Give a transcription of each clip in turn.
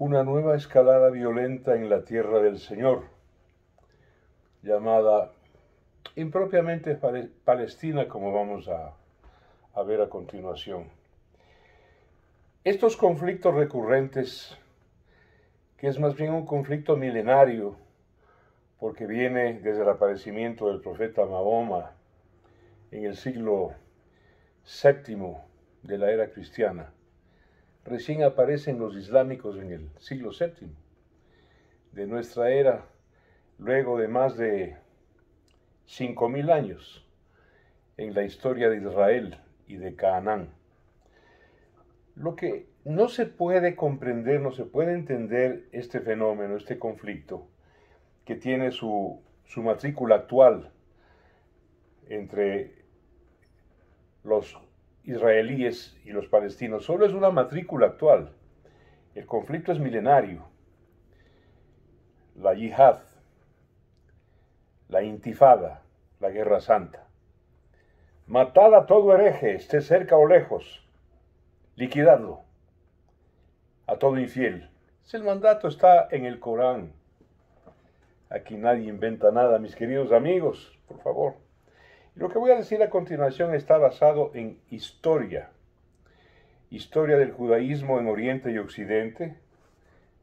una nueva escalada violenta en la tierra del Señor, llamada impropiamente Palestina, como vamos a, ver a continuación. Estos conflictos recurrentes, que es más bien un conflicto milenario, porque viene desde el aparecimiento del profeta Mahoma en el siglo VII de la era cristiana recién aparecen los islámicos en el siglo VII de nuestra era, luego de más de 5.000 años en la historia de Israel y de Canaán. Lo que no se puede comprender, no se puede entender este fenómeno, este conflicto, que tiene su, su matrícula actual entre los israelíes y los palestinos solo es una matrícula actual. El conflicto es milenario. La yihad, la intifada, la guerra santa. Matad a todo hereje, esté cerca o lejos. Liquidadlo. A todo infiel. El mandato está en el Corán. Aquí nadie inventa nada, mis queridos amigos, por favor. Lo que voy a decir a continuación está basado en historia, historia del judaísmo en Oriente y Occidente,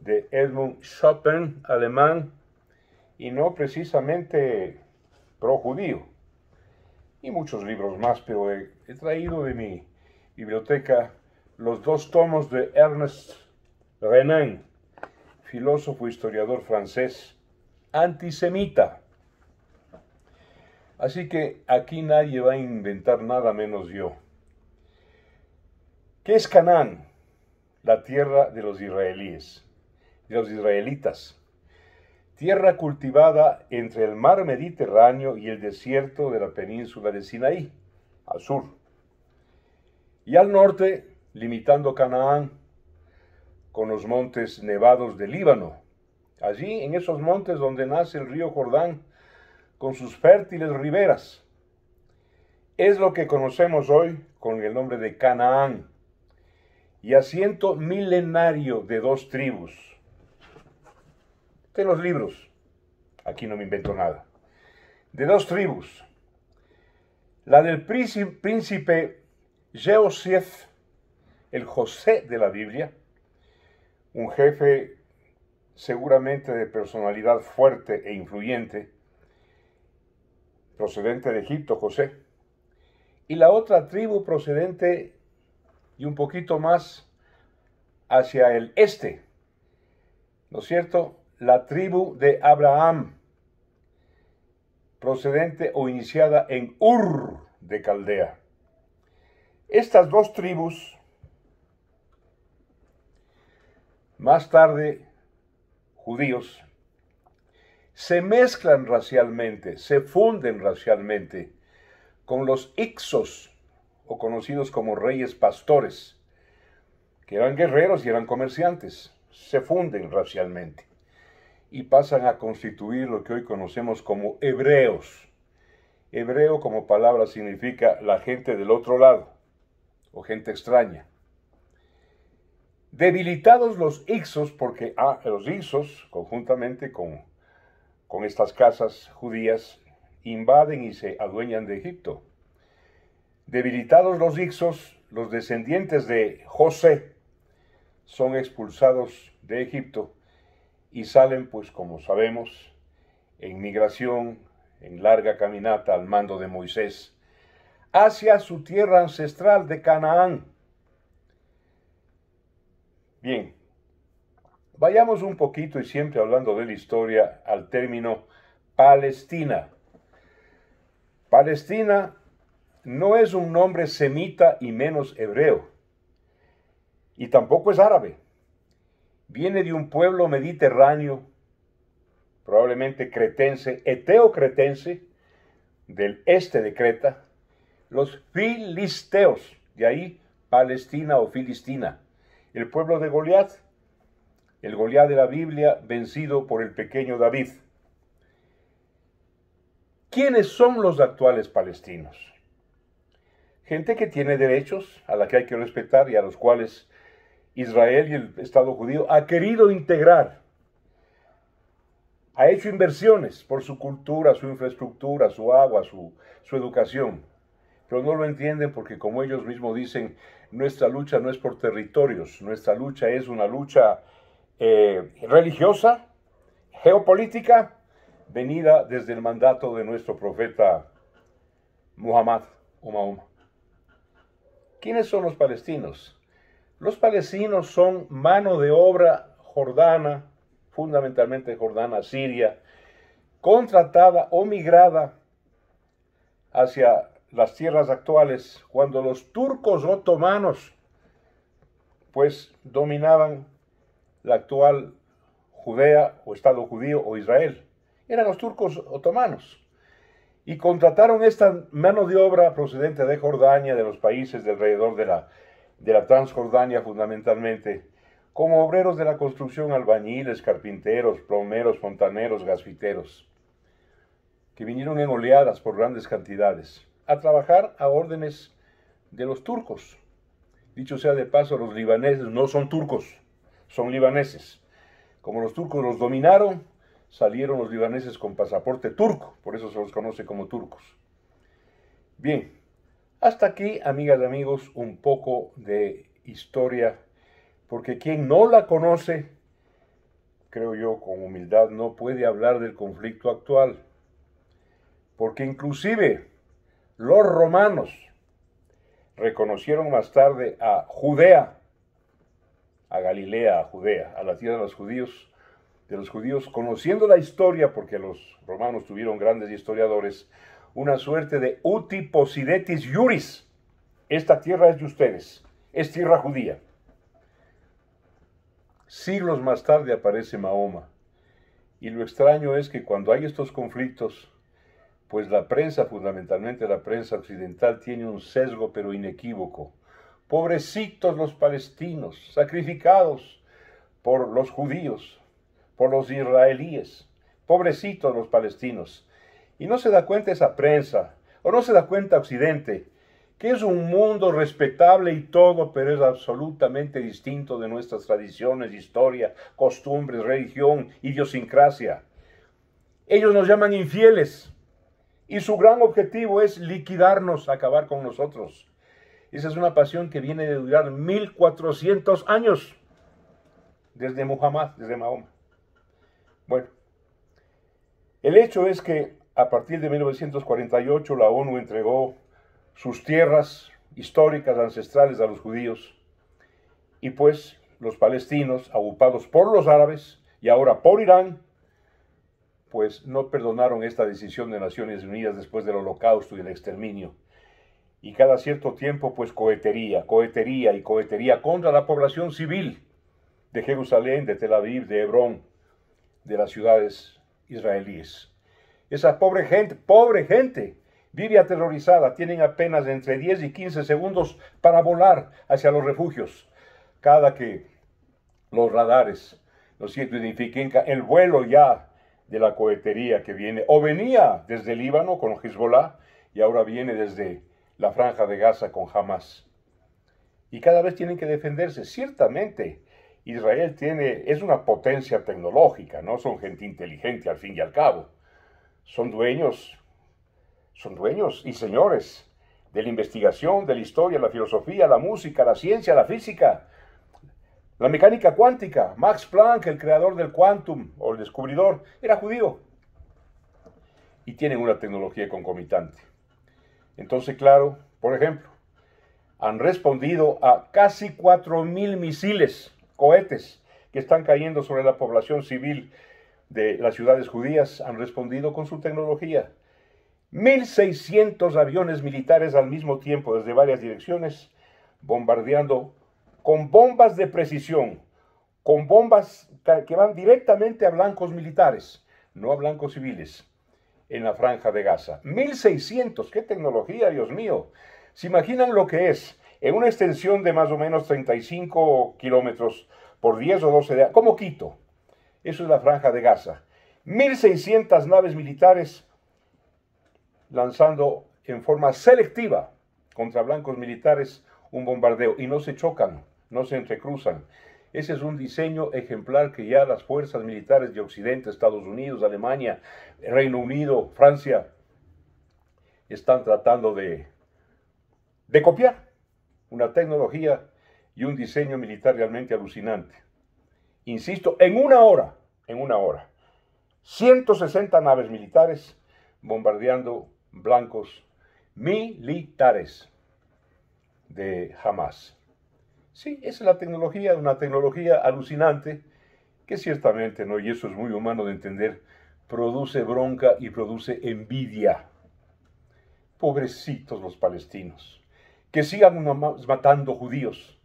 de Edmund Schopen, alemán, y no precisamente pro-judío, y muchos libros más, pero he, traído de mi biblioteca los dos tomos de Ernest Renan, filósofo e historiador francés, antisemita Así que aquí nadie va a inventar nada menos yo. ¿Qué es Canaán? La tierra de los israelíes, de los israelitas. Tierra cultivada entre el mar Mediterráneo y el desierto de la península de Sinaí, al sur. Y al norte, limitando Canaán con los montes nevados de Líbano. Allí, en esos montes donde nace el río Jordán, con sus fértiles riberas. Es lo que conocemos hoy con el nombre de Canaán y asiento milenario de dos tribus. De los libros, aquí no me invento nada, de dos tribus. La del príncipe Jeosief, el José de la Biblia, un jefe seguramente de personalidad fuerte e influyente, procedente de Egipto, José, y la otra tribu procedente y un poquito más hacia el este, ¿no es cierto? La tribu de Abraham, procedente o iniciada en Ur de Caldea. Estas dos tribus más tarde judíos, se mezclan racialmente, se funden racialmente con los Ixos, o conocidos como reyes pastores, que eran guerreros y eran comerciantes, se funden racialmente y pasan a constituir lo que hoy conocemos como hebreos. Hebreo como palabra significa la gente del otro lado o gente extraña. Debilitados los Ixos, porque a ah, los Ixos, conjuntamente con con estas casas judías invaden y se adueñan de Egipto. Debilitados los Ixos, los descendientes de José son expulsados de Egipto y salen, pues como sabemos, en migración, en larga caminata al mando de Moisés, hacia su tierra ancestral de Canaán. Bien, Vayamos un poquito y siempre hablando de la historia al término Palestina. Palestina no es un nombre semita y menos hebreo, y tampoco es árabe. Viene de un pueblo mediterráneo, probablemente cretense, eteocretense, del este de Creta, los filisteos, de ahí Palestina o Filistina, el pueblo de Goliat, el Goliat de la Biblia vencido por el pequeño David. ¿Quiénes son los actuales palestinos? Gente que tiene derechos a la que hay que respetar y a los cuales Israel y el Estado judío ha querido integrar. Ha hecho inversiones por su cultura, su infraestructura, su agua, su, su educación. Pero no lo entienden porque, como ellos mismos dicen, nuestra lucha no es por territorios, nuestra lucha es una lucha eh, religiosa, geopolítica, venida desde el mandato de nuestro profeta Muhammad Mahoma. ¿Quiénes son los palestinos? Los palestinos son mano de obra jordana, fundamentalmente jordana siria, contratada o migrada hacia las tierras actuales cuando los turcos otomanos pues dominaban la actual Judea o Estado judío o Israel. Eran los turcos otomanos. Y contrataron esta mano de obra procedente de Jordania, de los países de alrededor de la, de la Transjordania fundamentalmente, como obreros de la construcción, albañiles, carpinteros, plomeros, fontaneros, gasfiteros, que vinieron en oleadas por grandes cantidades a trabajar a órdenes de los turcos. Dicho sea de paso, los libaneses no son turcos, son libaneses. Como los turcos los dominaron, salieron los libaneses con pasaporte turco, por eso se los conoce como turcos. Bien, hasta aquí, amigas y amigos, un poco de historia, porque quien no la conoce, creo yo con humildad, no puede hablar del conflicto actual, porque inclusive los romanos reconocieron más tarde a Judea a Galilea, a Judea, a la tierra de los judíos, de los judíos, conociendo la historia, porque los romanos tuvieron grandes historiadores, una suerte de uti posidetis juris. Esta tierra es de ustedes, es tierra judía. Siglos más tarde aparece Mahoma. Y lo extraño es que cuando hay estos conflictos, pues la prensa, fundamentalmente la prensa occidental, tiene un sesgo pero inequívoco pobrecitos los palestinos, sacrificados por los judíos, por los israelíes, pobrecitos los palestinos. Y no se da cuenta esa prensa, o no se da cuenta Occidente, que es un mundo respetable y todo, pero es absolutamente distinto de nuestras tradiciones, historia, costumbres, religión, idiosincrasia. Ellos nos llaman infieles y su gran objetivo es liquidarnos, acabar con nosotros. Esa es una pasión que viene de durar 1400 años desde Muhammad, desde Mahoma. Bueno, el hecho es que a partir de 1948 la ONU entregó sus tierras históricas ancestrales a los judíos y pues los palestinos, agrupados por los árabes y ahora por Irán, pues no perdonaron esta decisión de Naciones Unidas después del holocausto y el exterminio y cada cierto tiempo pues cohetería, cohetería y cohetería contra la población civil de Jerusalén, de Tel Aviv, de Hebrón, de las ciudades israelíes. Esa pobre gente, pobre gente, vive aterrorizada, tienen apenas entre 10 y 15 segundos para volar hacia los refugios. Cada que los radares, lo siento, identifiquen el vuelo ya de la cohetería que viene, o venía desde Líbano con Hezbollah, y ahora viene desde la franja de Gaza con Hamas. Y cada vez tienen que defenderse. Ciertamente, Israel tiene, es una potencia tecnológica, ¿no? Son gente inteligente al fin y al cabo. Son dueños, son dueños y señores de la investigación, de la historia, la filosofía, la música, la ciencia, la física, la mecánica cuántica. Max Planck, el creador del quantum o el descubridor, era judío. Y tienen una tecnología concomitante. Entonces, claro, por ejemplo, han respondido a casi 4.000 misiles, cohetes, que están cayendo sobre la población civil de las ciudades judías, han respondido con su tecnología. 1.600 aviones militares al mismo tiempo desde varias direcciones, bombardeando con bombas de precisión, con bombas que van directamente a blancos militares, no a blancos civiles en la franja de Gaza. 1600, qué tecnología, Dios mío. ¿Se imaginan lo que es? En una extensión de más o menos 35 kilómetros por 10 o 12 de... ¿Cómo Quito. Eso es la franja de Gaza. 1600 naves militares lanzando en forma selectiva contra blancos militares un bombardeo y no se chocan, no se entrecruzan. Ese es un diseño ejemplar que ya las fuerzas militares de Occidente, Estados Unidos, Alemania, Reino Unido, Francia, están tratando de, copiar. Una tecnología y un diseño militar realmente alucinante. Insisto, en una hora, en una hora, 160 naves militares bombardeando blancos militares de Hamas. Sí, esa es la tecnología, una tecnología alucinante que ciertamente, ¿no? y eso es muy humano de entender, produce bronca y produce envidia. Pobrecitos los palestinos, que sigan matando judíos,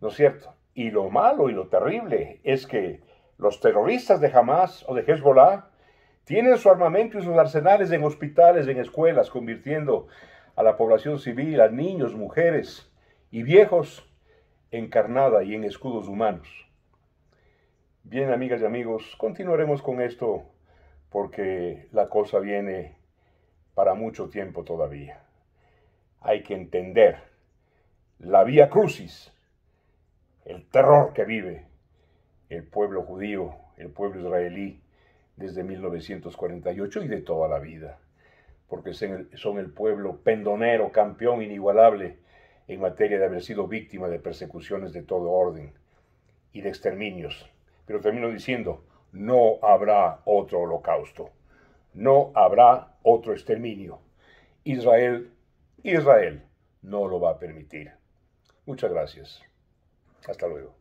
¿no es cierto? Y lo malo y lo terrible es que los terroristas de Hamas o de Hezbollah tienen su armamento y sus arsenales en hospitales, en escuelas, convirtiendo a la población civil, a niños, mujeres y viejos encarnada y en escudos humanos. Bien, amigas y amigos, continuaremos con esto porque la cosa viene para mucho tiempo todavía. Hay que entender la vía crucis, el terror que vive el pueblo judío, el pueblo israelí, desde 1948 y de toda la vida, porque son el pueblo pendonero, campeón, inigualable en materia de haber sido víctima de persecuciones de todo orden y de exterminios. Pero termino diciendo, no habrá otro holocausto, no habrá otro exterminio. Israel, Israel no lo va a permitir. Muchas gracias. Hasta luego.